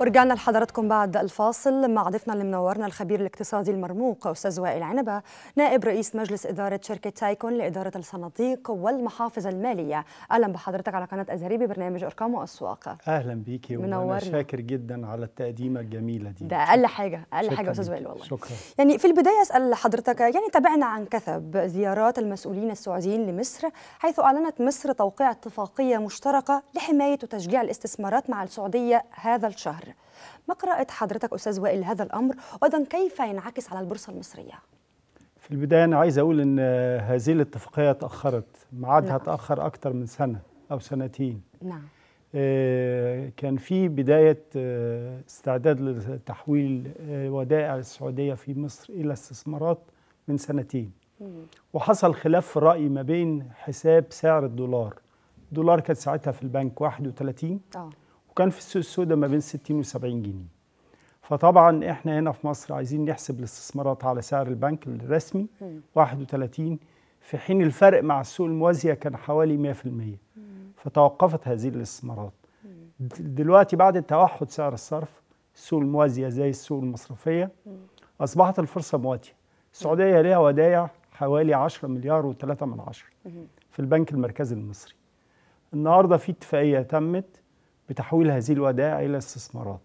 ورجعنا لحضراتكم بعد الفاصل مع ضيفنا اللي منورنا الخبير الاقتصادي المرموق استاذ وائل عنبه نائب رئيس مجلس اداره شركه تايكون لاداره الصناديق والمحافظ الماليه اهلا بحضرتك على قناه ازهري ببرنامج ارقام واسواق اهلا بيكي منورنا شاكر جدا على التقديمه الجميله دي ده اقل حاجه اقل حاجه استاذ وائل والله شكرا يعني في البدايه اسال حضرتك يعني تابعنا عن كثب زيارات المسؤولين السعوديين لمصر حيث اعلنت مصر توقيع اتفاقيه مشتركه لحمايه وتشجيع الاستثمارات مع السعوديه هذا الشهر ما قراءة حضرتك أستاذ وائل هذا الأمر وأيضا كيف ينعكس على البورصة المصرية؟ في البداية أنا عايز أقول أن هذه الاتفاقية تأخرت ميعادها نعم. تأخر أكثر من سنة أو سنتين نعم آه، كان في بداية آه، استعداد لتحويل آه، ودائع السعودية في مصر إلى استثمارات من سنتين وحصل خلاف في الرأي ما بين حساب سعر الدولار الدولار كان ساعتها في البنك 31 آه. وكان في السوق السوداء ما بين 60 و70 جنيه فطبعا احنا هنا في مصر عايزين نحسب الاستثمارات على سعر البنك الرسمي 31 في حين الفرق مع السوق الموازيه كان حوالي 100% فتوقفت هذه الاستثمارات دلوقتي بعد توحد سعر الصرف السوق الموازيه زي السوق المصرفيه اصبحت الفرصه مواتيه السعوديه ليها ودايع حوالي 10 مليار و3 من عشرة في البنك المركزي المصري النهارده في اتفاقيه تمت بتحويل هذه الودائع إلى استثمارات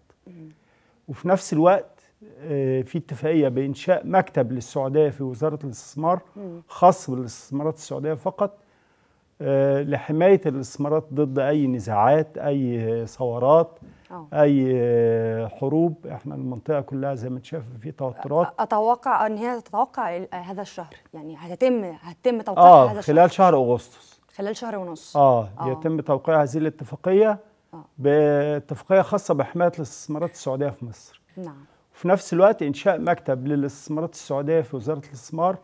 وفي نفس الوقت آه، في اتفاقية بإنشاء مكتب للسعودية في وزارة الاستثمار خاص بالاستثمارات السعودية فقط آه، لحماية الاستثمارات ضد أي نزاعات أي ثورات آه. أي حروب احنا المنطقة كلها زي ما تشاف في توترات أتوقع أن هي تتوقع هذا الشهر يعني هتتم هتتم توقيع آه هذا الشهر خلال شهر أغسطس خلال شهر ونص آه, آه يتم توقيع هذه الاتفاقية باتفاقيه خاصه بحمايه الاستثمارات السعوديه في مصر نعم وفي نفس الوقت انشاء مكتب للاستثمارات السعوديه في وزاره الاستثمار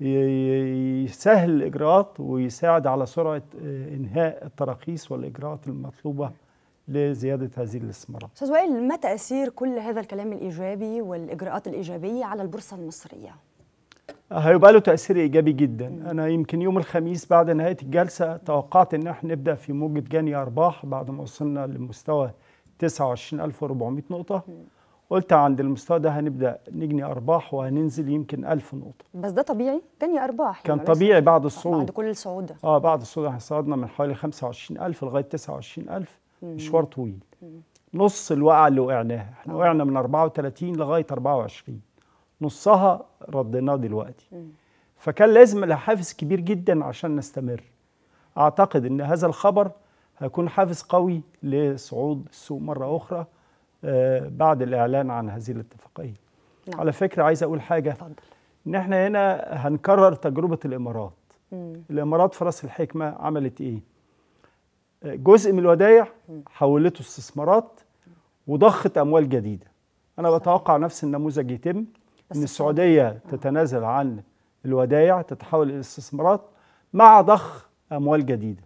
يسهل الاجراءات ويساعد على سرعه آه، انهاء التراخيص والاجراءات المطلوبه لزياده هذه الاستثمارات. استاذ وائل ما تاثير كل هذا الكلام الايجابي والاجراءات الايجابيه على البورصه المصريه؟ آه، هيبقى له تاثير ايجابي جدا انا يمكن يوم الخميس بعد نهايه الجلسه توقعت ان احنا نبدا في موجه جني ارباح بعد ما وصلنا لمستوى 29400 نقطه قلت عند المستوى ده هنبدا نجني ارباح وهننزل يمكن 1000 نقطه بس ده طبيعي جني ارباح يعني كان طبيعي بعد الصعود بعد كل الصعود ده اه بعد الصعود احنا صعدنا من حوالي 25000 لغايه 29000 مشوار طويل مم. نص الوقعه اللي وقعناها احنا آه. وقعنا من 34 لغايه 24 نصها رديناه دلوقتي فكان لازم لها حافز كبير جدا عشان نستمر اعتقد ان هذا الخبر هيكون حافز قوي لصعود السوق مره اخرى آه، بعد الاعلان عن هذه الاتفاقيه نعم. على فكره عايز اقول حاجه اتفضل ان احنا هنا هنكرر تجربه الامارات مم. الامارات في راس الحكمه عملت ايه جزء من الودايع حولته استثمارات وضخت اموال جديده انا بتوقع نفس النموذج يتم ان السعوديه آه. تتنازل عن الودائع تتحول الى استثمارات مع ضخ اموال جديده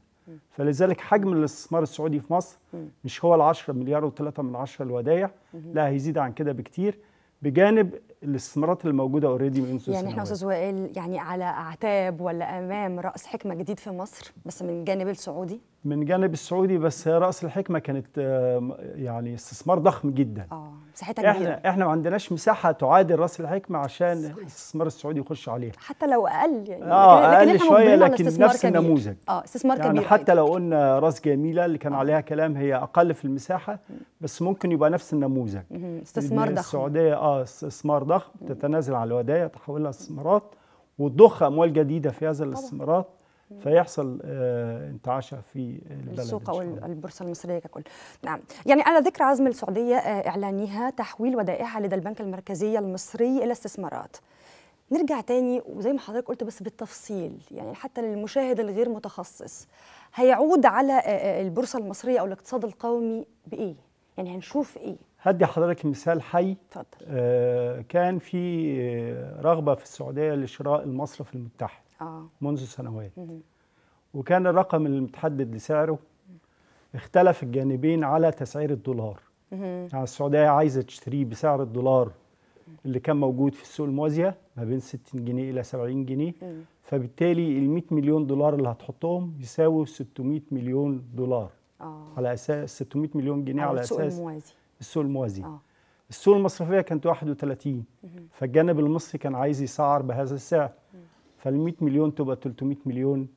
فلذلك حجم الاستثمار السعودي في مصر مش هو ال 10 مليار و3 من 10 الودائع لا هيزيد عن كده بكتير بجانب الاستثمارات الموجوده اوريدي من يعني احنا استاذ وائل يعني على اعتاب ولا امام راس حكمه جديد في مصر بس من الجانب السعودي من جانب السعودي بس راس الحكمه كانت يعني استثمار ضخم جدا اه مساحتها كبيره احنا احنا ما عندناش مساحه تعادل راس الحكمه عشان الاستثمار السعودي يخش عليها حتى لو اقل يعني اه لكن اقل لكن شويه لكن نفس كبير. النموذج اه استثمار يعني كبير حتى لو طيب. قلنا راس جميله اللي كان آه. عليها كلام هي اقل في المساحه بس ممكن يبقى نفس النموذج استثمار ضخم السعوديه اه استثمار ضخم تتنازل على الودائع تحولها استثمارات وتضخ اموال جديده في هذا الاستثمارات فيحصل آه، انتعاشها في البلد السوق او البورصه المصريه ككل نعم يعني على ذكر عزم السعوديه آه، اعلانها تحويل ودائعها لدى البنك المركزي المصري الى استثمارات نرجع تاني وزي ما حضرتك قلت بس بالتفصيل يعني حتى للمشاهد الغير متخصص هيعود على آه، البورصه المصريه او الاقتصاد القومي بايه يعني هنشوف ايه هدي حضرتك مثال حي اتفضل آه كان في آه، رغبه في السعوديه لشراء المصرف المتحد آه. منذ سنوات مم. وكان الرقم المتحدد لسعره اختلف الجانبين على تسعير الدولار مم. يعني السعوديه عايزه تشتريه بسعر الدولار اللي كان موجود في السوق الموازيه ما بين 60 جنيه الى 70 جنيه مم. فبالتالي ال 100 مليون دولار اللي هتحطهم يساوي 600 مليون دولار آه. على اساس 600 مليون جنيه على, على السوق اساس الموازي السوق الموازي آه. السوق المصرفيه كانت 31 فالجانب المصري كان عايز يسعر بهذا السعر فال 100 مليون تبقى 300 مليون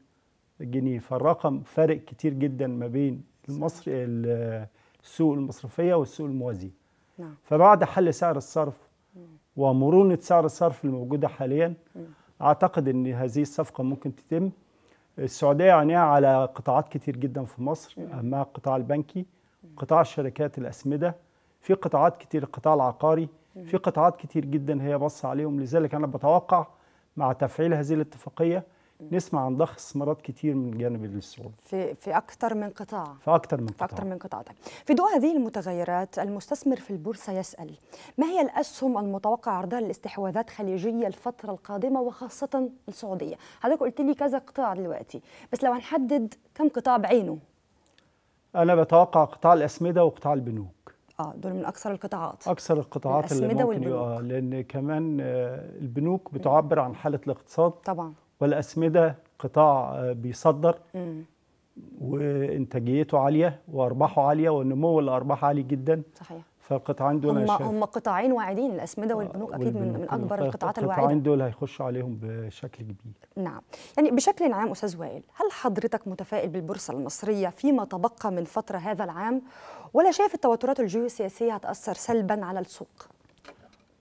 جنيه فالرقم فارق كتير جدا ما بين المصر السوق المصرفيه والسوق الموازي نعم. فبعد حل سعر الصرف ومرونه سعر الصرف الموجوده حاليا اعتقد ان هذه الصفقه ممكن تتم السعوديه عينيها على قطاعات كتير جدا في مصر اهمها القطاع البنكي قطاع الشركات الاسمده في قطاعات كتير القطاع العقاري في قطاعات كتير جدا هي بص عليهم لذلك انا بتوقع مع تفعيل هذه الاتفاقيه نسمع عن ضخ استثمارات كتير من جانب السعودي في في اكثر من قطاع في اكثر من قطاع في اكثر من قطاع طيب في ضوء هذه المتغيرات المستثمر في البورصه يسال ما هي الاسهم المتوقع عرضها للاستحواذات خليجيه الفتره القادمه وخاصه السعوديه حضرتك قلت لي كذا قطاع دلوقتي بس لو هنحدد كم قطاع بعينه انا بتوقع قطاع الاسمده وقطاع البنوك اه دول من اكثر القطاعات اكثر القطاعات اللي ممكن والبنوك. يقع لان كمان آه، البنوك بتعبر عن حاله الاقتصاد طبعا والاسمده قطاع آه، بيصدر م. وانتاجيته عاليه وارباحه عاليه ونمو الارباح عالي جدا صحيح فالقطاعين دول هم, هم قطاعين واعدين الاسمده آه، والبنوك اكيد من, من اكبر القطاعات الواعده القطاعين دول هيخش عليهم بشكل كبير نعم يعني بشكل عام استاذ وائل هل حضرتك متفائل بالبورصه المصريه فيما تبقى من فتره هذا العام ولا شايف التوترات الجيوسياسيه هتاثر سلبا على السوق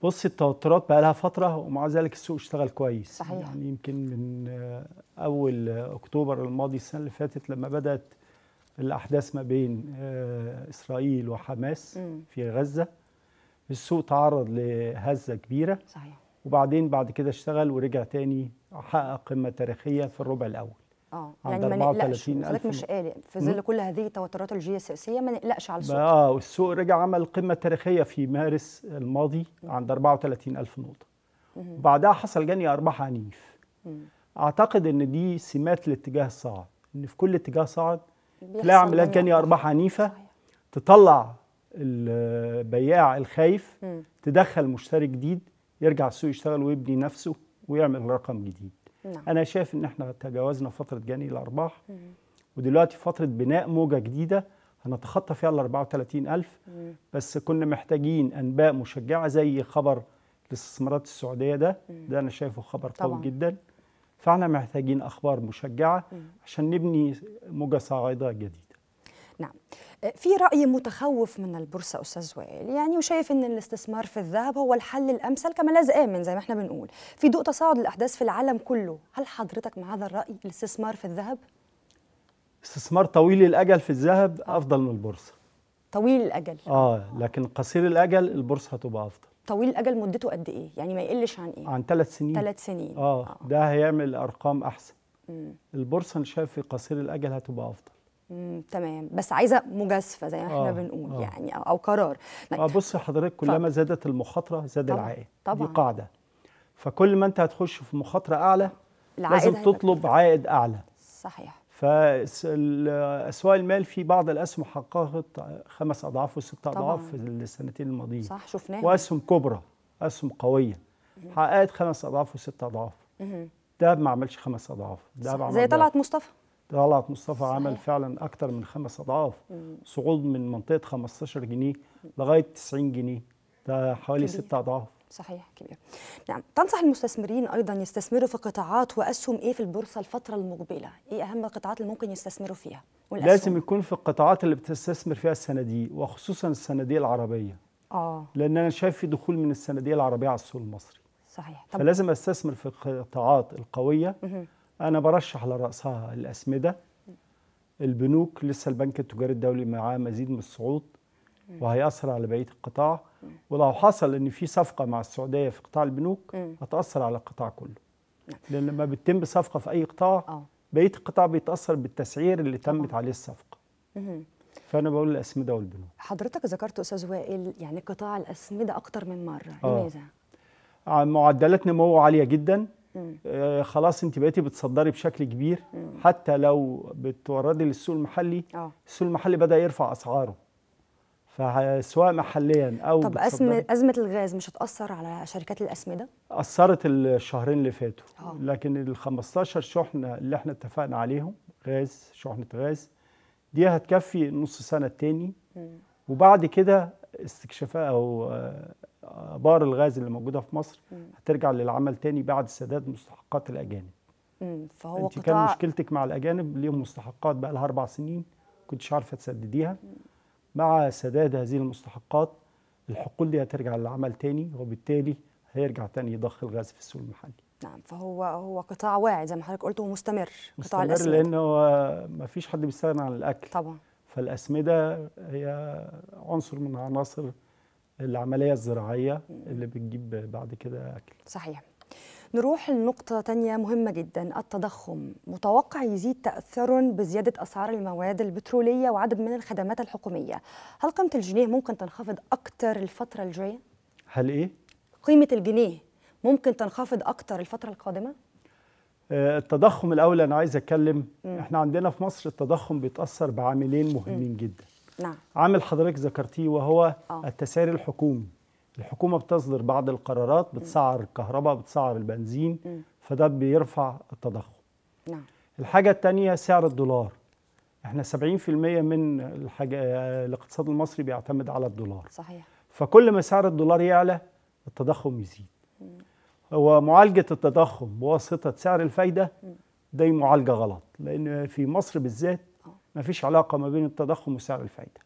بص التوترات بقى لها فتره ومع ذلك السوق اشتغل كويس صحيح. يعني يمكن من آه، اول آه، اكتوبر الماضي السنه اللي فاتت لما بدات الاحداث ما بين آه، اسرائيل وحماس م. في غزه السوق تعرض لهزه كبيره صحيح وبعدين بعد كده اشتغل ورجع تاني حقق قمه تاريخيه في الربع الاول اه يعني ما نقلقش حضرتك مش قالق في ظل كل هذه التوترات الجيوسياسيه ما نقلقش على السوق اه والسوق رجع عمل قمه تاريخيه في مارس الماضي م. عند 34000 نقطه وبعدها حصل جني ارباح عنيف مم. اعتقد ان دي سمات الاتجاه الصاعد ان في كل اتجاه صاعد عملات كان ارباح عنيفه تطلع البياع الخايف مم. تدخل مشتري جديد يرجع السوق يشتغل ويبني نفسه ويعمل رقم جديد نعم. انا شايف ان احنا تجاوزنا فتره جني الارباح ودلوقتي فتره بناء موجه جديده هنتخطى فيها ال 34000 بس كنا محتاجين انباء مشجعه زي خبر الاستثمارات السعوديه ده ده انا شايفه خبر طبعا. قوي جدا فاحنا محتاجين اخبار مشجعه عشان نبني موجه صاعده جديده نعم أه، في رأي متخوف من البورصة أستاذ وائل يعني وشايف أن الاستثمار في الذهب هو الحل الأمثل كملاذ آمن زي ما احنا بنقول في ضوء تصاعد الأحداث في العالم كله هل حضرتك مع هذا الرأي الاستثمار في الذهب؟ استثمار طويل الأجل في الذهب آه. أفضل من البورصة طويل الأجل آه لكن قصير الأجل البورصة هتبقى أفضل طويل الاجل مدته قد ايه يعني ما يقلش عن ايه عن ثلاث سنين ثلاث سنين آه. اه ده هيعمل ارقام احسن مم. البورصه انا شايف في قصير الاجل هتبقى افضل مم. تمام بس عايزه مجازفه زي ما احنا آه. بنقول آه. يعني او قرار طيب. آه بص حضرتك كلما زادت المخاطره زاد طبعًا. العائد طبعا دي قاعده فكل ما انت هتخش في مخاطره اعلى لازم تطلب عائد اعلى صحيح فاسواق المال في بعض الاسهم حققت خمس اضعاف وست اضعاف في السنتين الماضيين صح شفناها واسهم كبرى اسهم قويه حققت خمس اضعاف وست اضعاف ده ما عملش خمس اضعاف ده عمل زي طلعت مصطفى طلعت مصطفى صحيح. عمل فعلا أكثر من خمس اضعاف صعود من منطقه 15 جنيه لغايه 90 جنيه ده حوالي ست اضعاف صحيح كبير نعم تنصح المستثمرين ايضا يستثمروا في قطاعات واسهم ايه في البورصه الفتره المقبله ايه اهم القطاعات اللي ممكن يستثمروا فيها والأسهم؟ لازم يكون في القطاعات اللي بتستثمر فيها الصناديق وخصوصا الصناديق العربيه اه لان انا شايف في دخول من الصناديق العربيه على السوق المصري صحيح طب فلازم استثمر في القطاعات القويه مه. انا برشح على راسها الاسمده البنوك لسه البنك التجاري الدولي معاه مزيد من الصعود وهيأثر على بقيه القطاع ولو حصل ان في صفقه مع السعوديه في قطاع البنوك هتاثر على القطاع كله نعم. لان لما بتتم صفقه في اي قطاع آه. بقيه القطاع بيتاثر بالتسعير اللي تمت طبعا. عليه الصفقه فانا بقول الاسمده والبنوك حضرتك ذكرت استاذ وائل يعني قطاع الاسمده اكتر من مره آه. لماذا آه، معدلات نمو عاليه جدا آه خلاص انت بقيتي بتصدري بشكل كبير م. حتى لو بتوردي للسوق المحلي أوه. السوق المحلي بدا يرفع اسعاره فسواء محليا او طب أزمة, ازمه الغاز مش هتاثر على شركات الاسمده؟ اثرت الشهرين اللي فاتوا آه. لكن ال 15 شحنه اللي احنا اتفقنا عليهم غاز شحنه غاز دي هتكفي نص سنه الثاني وبعد كده استكشاف او ابار آه، الغاز اللي موجوده في مصر هترجع للعمل تاني بعد سداد مستحقات الاجانب م. فهو انت قطاع... كان مشكلتك مع الاجانب ليهم مستحقات بقى لها اربع سنين كنتش عارفه تسدديها مع سداد هذه المستحقات الحقول دي هترجع للعمل تاني وبالتالي هيرجع تاني يضخ الغاز في السوق المحلي نعم فهو هو قطاع واعي زي ما حضرتك قلت ومستمر قطاع الاسمده مستمر لان هو ما فيش حد بيستغنى عن الاكل طبعا فالاسمده هي عنصر من عناصر العمليه الزراعيه اللي بتجيب بعد كده اكل صحيح نروح لنقطة تانية مهمة جدا التضخم متوقع يزيد تأثر بزيادة أسعار المواد البترولية وعدد من الخدمات الحكومية هل قيمة الجنيه ممكن تنخفض أكتر الفترة الجاية؟ هل إيه؟ قيمة الجنيه ممكن تنخفض أكتر الفترة القادمة؟ آه، التضخم الأول أنا عايز أتكلم م. إحنا عندنا في مصر التضخم بيتأثر بعاملين مهمين م. جدا نعم عامل حضرتك ذكرتيه وهو آه. التساري الحكومي الحكومه بتصدر بعض القرارات بتسعر الكهرباء بتسعر البنزين فده بيرفع التضخم نعم الحاجه الثانيه سعر الدولار احنا 70% من الحاجة الاقتصاد المصري بيعتمد على الدولار صحيح فكل ما سعر الدولار يعلى التضخم يزيد هو معالجه التضخم بواسطة سعر الفايدة دي معالجة غلط لأن في مصر بالذات آه. مفيش علاقة ما بين التضخم وسعر الفايدة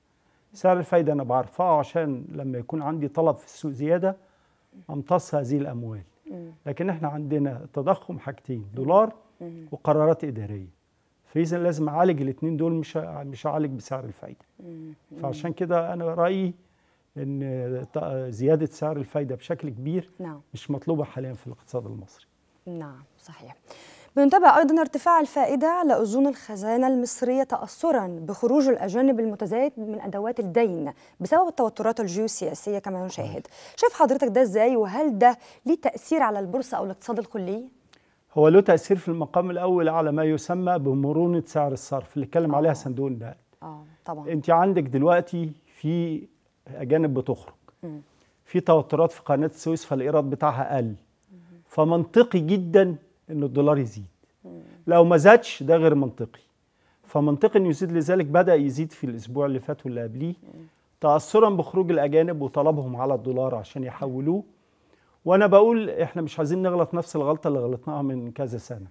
سعر الفايده انا بعرفها عشان لما يكون عندي طلب في السوق زياده امتص هذه الاموال لكن احنا عندنا التضخم حاجتين دولار وقرارات اداريه فاذا لازم اعالج الاثنين دول مش مش اعالج بسعر الفايده فعشان كده انا رايي ان زياده سعر الفايده بشكل كبير نعم. مش مطلوبه حاليا في الاقتصاد المصري نعم صحيح بنتابع أيضا ارتفاع الفائدة على أذون الخزانة المصرية تأثرا بخروج الأجانب المتزايد من أدوات الدين بسبب التوترات الجيوسياسية كما نشاهد شايف حضرتك ده إزاي وهل ده ليه تأثير على البورصة أو الاقتصاد الكلي؟ هو له تأثير في المقام الأول على ما يسمى بمرونة سعر الصرف اللي اتكلم عليها آه. صندوق النقد اه طبعا انت عندك دلوقتي في اجانب بتخرج في توترات في قناه السويس فالايراد بتاعها قل فمنطقي جدا ان الدولار يزيد لو ما زادش ده غير منطقي فمنطقي انه يزيد لذلك بدا يزيد في الاسبوع اللي فات واللي قبليه تاثرا بخروج الاجانب وطلبهم على الدولار عشان يحولوه وانا بقول احنا مش عايزين نغلط نفس الغلطه اللي غلطناها من كذا سنه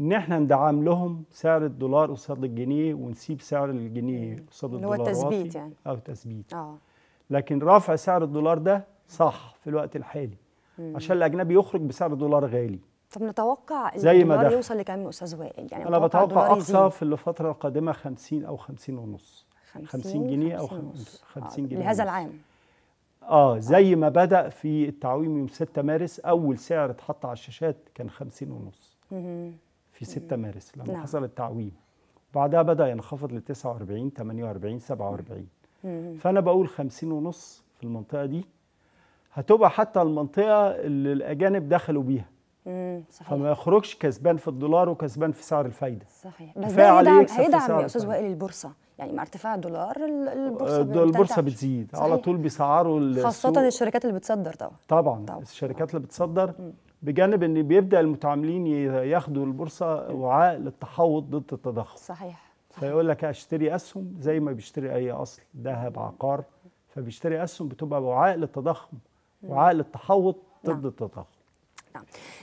ان احنا ندعم لهم سعر الدولار قصاد الجنيه ونسيب سعر الجنيه قصاد الدولار اللي هو تثبيت يعني او تثبيت اه لكن رفع سعر الدولار ده صح في الوقت الحالي عشان الاجنبي يخرج بسعر دولار غالي طب نتوقع ان زي ما يوصل لكام يا استاذ وائل يعني انا بتوقع اقصى في الفتره القادمه 50 او 50 ونص 50, 50 جنيه 50 او ونص. 50 آه، جنيه لهذا العام آه،, اه زي ما بدا في التعويم يوم 6 مارس اول سعر اتحط على الشاشات كان 50 ونص في 6 مارس لما نعم. حصل التعويم بعدها بدا ينخفض ل 49 48 47 فانا بقول 50 ونص في المنطقه دي هتبقى حتى المنطقه اللي الاجانب دخلوا بيها صحيح. فما يخرجش كسبان في الدولار وكسبان في سعر الفايده صحيح بس ده هيدعم هيدعم يا استاذ وائل البورصه يعني مع ارتفاع الدولار البورصه آه، البورصه بتزيد صحيح. على طول بيسعروا خاصه الشركات اللي بتصدر طبعا طبعا, طبعا. الشركات اللي بتصدر م. بجانب ان بيبدا المتعاملين ياخدوا البورصه وعاء للتحوط ضد التضخم صحيح, صحيح. فيقول لك اشتري اسهم زي ما بيشتري اي اصل ذهب عقار فبيشتري اسهم بتبقى وعاء للتضخم وعاء للتحوط ضد نعم. التضخم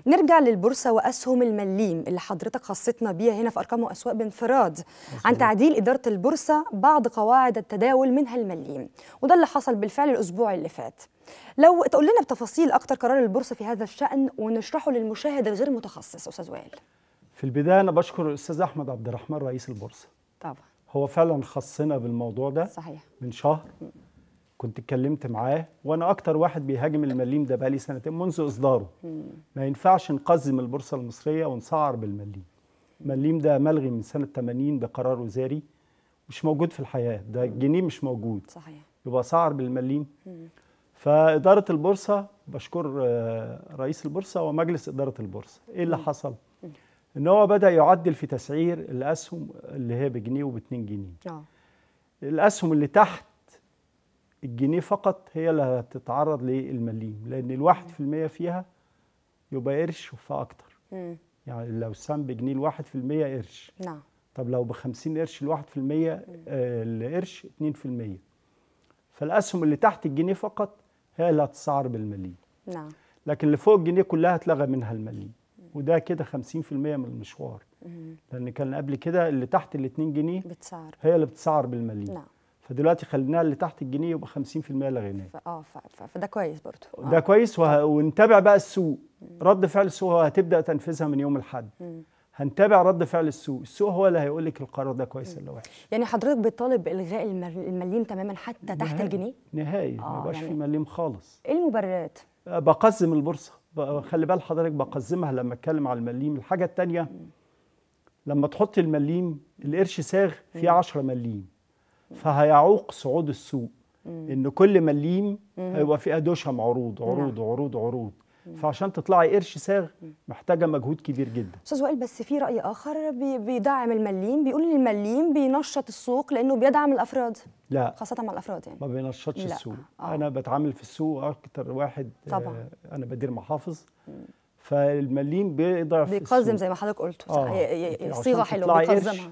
نرجع للبورصه واسهم المليم اللي حضرتك خصتنا بيها هنا في ارقام واسواق بانفراد عن تعديل اداره البورصه بعض قواعد التداول منها المليم وده اللي حصل بالفعل الاسبوع اللي فات لو تقول لنا بتفاصيل اكتر قرار البورصه في هذا الشان ونشرحه للمشاهد الغير متخصص استاذ وائل في البدايه انا بشكر الاستاذ احمد عبد الرحمن رئيس البورصه طبعا هو فعلا خصنا بالموضوع ده صحيح من شهر كنت اتكلمت معاه وانا اكتر واحد بيهاجم المليم ده بقالي سنتين منذ اصداره ما ينفعش نقزم البورصه المصريه ونسعر بالمليم المليم ده ملغي من سنه 80 بقرار وزاري مش موجود في الحياه ده الجنيه مش موجود صحيح يبقى سعر بالمليم فاداره البورصه بشكر آه، رئيس البورصه ومجلس اداره البورصه ايه اللي حصل ان هو بدا يعدل في تسعير الاسهم اللي هي بجنيه وب2 جنيه آه. الاسهم اللي تحت الجنيه فقط هي اللي هتتعرض للمليم لان الواحد في المية فيها يبقى قرش فاكتر يعني لو السهم بجنيه الواحد في المية قرش نعم طب لو بخمسين قرش الواحد في المية آه، القرش اتنين في المية فالاسهم اللي تحت الجنيه فقط هي اللي هتسعر بالمليم نعم لكن اللي فوق الجنيه كلها هتلغى منها المليم وده كده 50% من المشوار لان كان قبل كده اللي تحت ال 2 جنيه بتسعر هي اللي بتسعر بالمليم نعم فدلوقتي خليناها اللي تحت الجنيه يبقى 50% اللي غنى اه فده كويس برضه ده آه. كويس وه... ونتابع بقى السوق رد فعل السوق هو هتبدا تنفيذها من يوم الاحد هنتابع رد فعل السوق السوق هو اللي هيقول لك القرار ده كويس ولا وحش يعني حضرتك بتطالب الغاء المليم تماما حتى نهاية. تحت الجنيه نهائي آه ما يبقاش يعني في مليم خالص ايه المبررات آه، بقزم البورصه خلي بال حضرتك بقزمها لما اتكلم على المليم الحاجه الثانيه لما تحط المليم القرش ساغ فيه 10 مليم فهيعوق صعود السوق ان كل مليم هيبقى فيها دوشم نعم. عروض عروض عروض عروض فعشان تطلعي قرش ساغ محتاجه مجهود كبير جدا استاذ وائل بس في راي اخر بيدعم المليم بيقول ان المليم بينشط السوق لانه بيدعم الافراد لا خاصه مع الافراد يعني ما بينشطش السوق آه. انا بتعامل في السوق اكتر واحد آه، طبعا آه انا بدير محافظ فالمليم بيضعف بيقزم زي ما حضرتك قلت آه. صيغه حلوه بيقزمها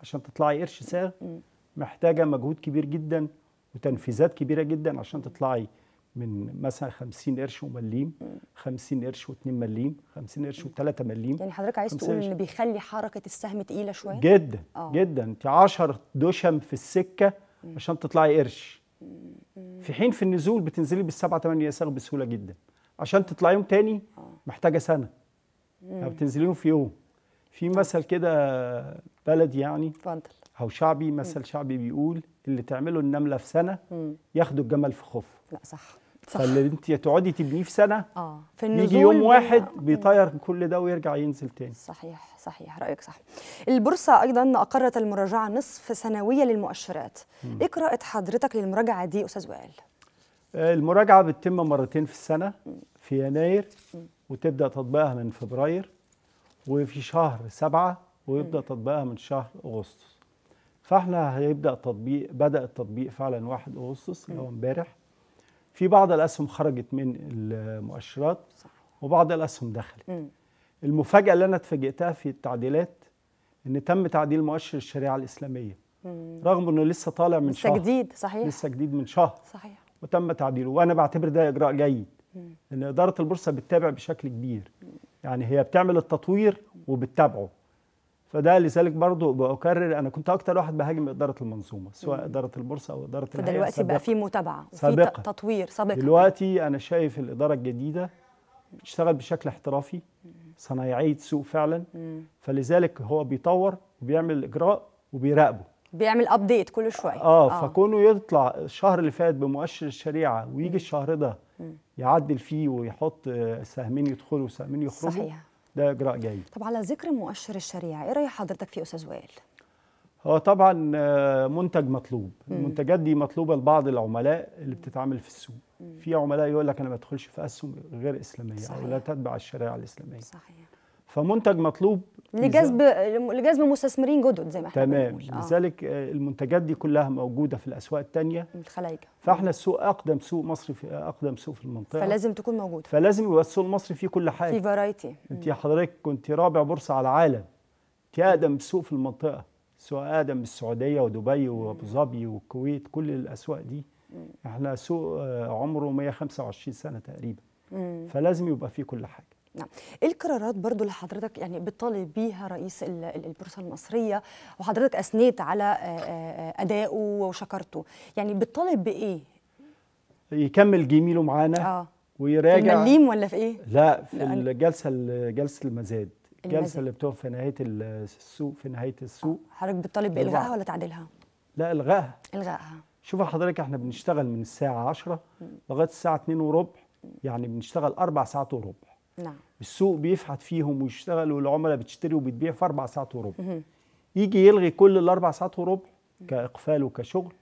عشان تطلعي قرش ساغ مم. محتاجه مجهود كبير جدا وتنفيذات كبيره جدا عشان تطلعي من مثلا 50 قرش ومليم 50 قرش و2 مليم 50 قرش و3 مليم يعني حضرتك عايز تقول ان بيخلي حركه السهم تقيله شويه جدا أوه. جدا انت 10 دشم في السكه عشان تطلعي قرش في حين في النزول بتنزلي بالسبعة 8 يسار بسهوله جدا عشان تطلعيهم تاني آه. محتاجه سنه يعني بتنزليهم في يوم في مثل كده بلدي يعني اتفضل أو شعبي مثل شعبي بيقول اللي تعمله النملة في سنة ياخده الجمل في خف لا صح صح. فاللي انت تقعدي تبنيه في سنه اه في النزول يجي يوم واحد بيطير كل ده ويرجع ينزل تاني صحيح صحيح رايك صح البورصه ايضا اقرت المراجعه نصف سنويه للمؤشرات ايه قراءه حضرتك للمراجعه دي استاذ وائل آه، المراجعه بتتم مرتين في السنه في يناير وتبدا تطبيقها من فبراير وفي شهر سبعة ويبدا تطبيقها من شهر اغسطس فاحنا هيبدا تطبيق بدا التطبيق فعلا 1 اغسطس اللي هو امبارح في بعض الاسهم خرجت من المؤشرات صح. وبعض الاسهم دخلت المفاجاه اللي انا اتفاجئتها في التعديلات ان تم تعديل مؤشر الشريعه الاسلاميه رغم انه لسه طالع من لسه شهر لسه جديد صحيح لسه جديد من شهر صحيح وتم تعديله وانا بعتبر ده اجراء جيد م. لان اداره البورصه بتتابع بشكل كبير يعني هي بتعمل التطوير وبتتابعه فده لذلك برضه بأكرر انا كنت اكتر واحد بهاجم اداره المنظومه سواء اداره البورصه او اداره الهيئه فدلوقتي بقى في متابعه وفي تطوير سابقا دلوقتي انا شايف الاداره الجديده بتشتغل بشكل احترافي صنايعيه سوق فعلا فلذلك هو بيطور وبيعمل الاجراء وبيراقبه بيعمل ابديت كل شويه آه, اه فكونه يطلع الشهر اللي فات بمؤشر الشريعه ويجي الشهر ده يعدل فيه ويحط سهمين يدخلوا وسهمين يخرجوا صحيح ده اجراء جيد طب على ذكر مؤشر الشريعه ايه راي حضرتك فيه استاذ وائل هو طبعا آه، منتج مطلوب مم. المنتجات دي مطلوبه لبعض العملاء اللي بتتعامل في السوق مم. في عملاء يقول لك انا ما ادخلش في اسهم غير اسلاميه صحيح. او لا تتبع الشريعه الاسلاميه صحيح فمنتج مطلوب لجذب لجذب مستثمرين جدد زي ما احنا تمام بنقول. آه. لذلك آه. المنتجات دي كلها موجوده في الاسواق الثانيه الخلايج فاحنا السوق اقدم سوق مصري في اقدم سوق في المنطقه فلازم تكون موجوده فلازم يبقى السوق المصري فيه كل حاجه في فرايتي انت حضرتك كنت رابع بورصه على العالم انت اقدم سوق في المنطقه سواء اقدم من السعوديه ودبي وابو ظبي والكويت كل الاسواق دي احنا سوق آه، عمره 125 سنه تقريبا فلازم يبقى فيه كل حاجه نعم إيه القرارات برضو اللي حضرتك يعني بتطالب بيها رئيس البورصه المصريه وحضرتك اثنيت على آه، آه، آه، ادائه وشكرته يعني بتطالب بايه يكمل جميله معانا آه. ويراجع في المليم ولا في ايه لا في لأن... الجلسه جلسه المزاد الجلسه اللي بتقف في نهايه السوق في نهايه السوق آه. حضرتك بتطالب بالغائها ولا تعديلها لا الغائها الغائها شوف حضرتك احنا بنشتغل من الساعه 10 لغايه الساعه 2 وربع يعني بنشتغل اربع ساعات وربع نعم السوق بيفحت فيهم ويشتغل والعملاء بتشتري وبتبيع في اربع ساعات وربع يجي يلغي كل الاربع ساعات وربع كاقفال وكشغل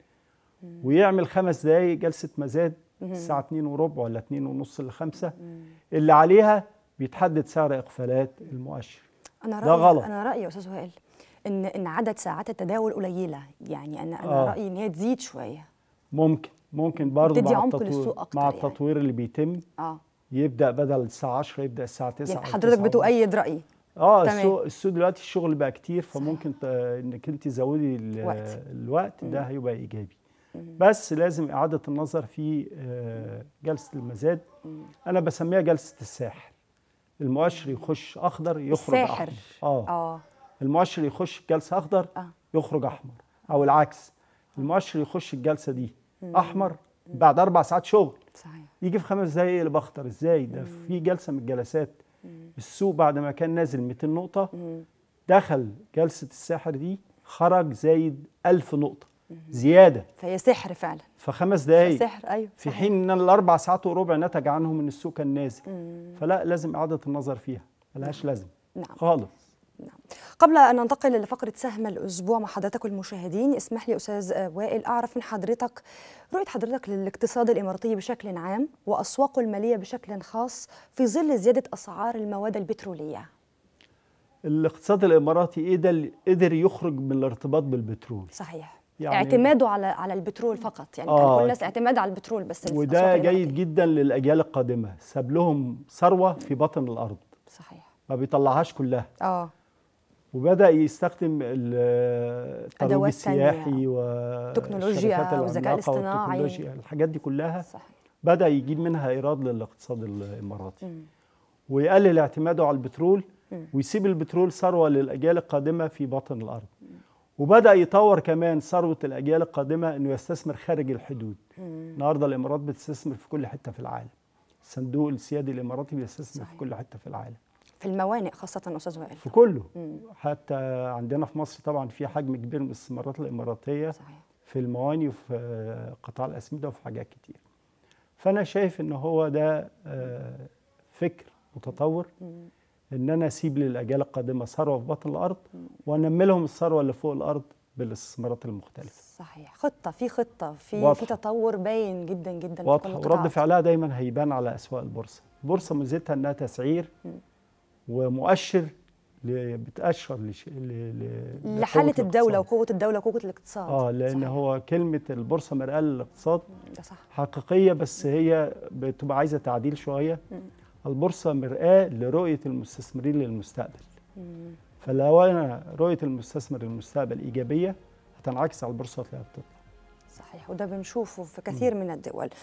ويعمل خمس دقايق جلسه مزاد الساعه 2 وربع ولا 2 ونص ل 5 اللي عليها بيتحدد سعر اقفالات المؤشر انا رايي ده غلط انا رايي يا استاذ وائل ان ان عدد ساعات التداول قليله يعني انا انا آه. رايي ان هي تزيد شويه ممكن ممكن برضه مع التطوير مع يعني. التطوير يعني. اللي بيتم آه. يبدا بدل الساعه 10 يبدا الساعه 9 يعني حضرتك بتؤيد رايي اه السوق السوق دلوقتي الشغل بقى كتير فممكن انك انت تزودي الوقت, الوقت ده هيبقى ايجابي بس لازم اعاده النظر في آه، جلسه المزاد انا بسميها جلسه الساحر المؤشر يخش اخضر يخرج الساحر. احمر اه اه المؤشر يخش الجلسه اخضر آه. يخرج احمر او العكس المؤشر يخش الجلسه دي احمر بعد اربع ساعات شغل صحيح يجي في خمس دقايق ايه اللي ازاي ده في جلسه من الجلسات السوق بعد ما كان نازل 200 نقطه دخل جلسه الساحر دي خرج زايد 1000 نقطه زياده فهي سحر فعلا في خمس دقايق سحر ايوه في حين ان الاربع ساعات وربع نتج عنهم ان السوق كان نازل فلا لازم اعاده النظر فيها ملهاش نعم. لازمه نعم. خالص نعم. قبل أن ننتقل لفقرة سهم الأسبوع مع حضرتك والمشاهدين اسمح لي أستاذ وائل أعرف من حضرتك رؤية حضرتك للاقتصاد الإماراتي بشكل عام وأسواقه المالية بشكل خاص في ظل زيادة أسعار المواد البترولية الاقتصاد الإماراتي قدر يخرج من الارتباط بالبترول صحيح يعني اعتماده على على البترول فقط يعني آه كل الناس اعتماد على البترول بس وده جيد جدا للأجيال القادمة ساب لهم ثروة في بطن الأرض صحيح ما بيطلعهاش كلها اه وبدا يستخدم التطور السياحي والتكنولوجيا والذكاء الاصطناعي الحاجات دي كلها صحيح. بدا يجيب منها ايراد للاقتصاد الاماراتي م. ويقلل اعتماده على البترول م. ويسيب البترول ثروه للاجيال القادمه في باطن الارض م. وبدا يطور كمان ثروه الاجيال القادمه انه يستثمر خارج الحدود النهارده الامارات بتستثمر في كل حته في العالم الصندوق السيادي الاماراتي بيستثمر في كل حته في العالم في الموانئ خاصه استاذ وائل في كله مم. حتى عندنا في مصر طبعا في حجم كبير من الاستثمارات الاماراتيه صحيح. في المواني وفي آه، قطاع الاسمده وفي حاجات كتير فانا شايف ان هو ده آه، فكر متطور ان انا اسيب للاجيال القادمه ثروه في بطن الارض وانمي لهم الثروه اللي فوق الارض بالاستثمارات المختلفه صحيح خطه في خطه في واضح. في تطور باين جدا جدا واضح ورد فعلها دايما هيبان على اسواق البورصه البورصه ميزتها انها تسعير ومؤشر بتأشر لش... ل... لحالة الدولة وقوة الدولة وقوة الاقتصاد اه لأن صحيح. هو كلمة البورصة مرآة للاقتصاد صح. حقيقية بس هي بتبقى عايزة تعديل شوية م. البورصة مرآة لرؤية المستثمرين للمستقبل فلو أنا رؤية المستثمر للمستقبل إيجابية هتنعكس على البورصة اللي بتطلع صحيح وده بنشوفه في كثير م. من الدول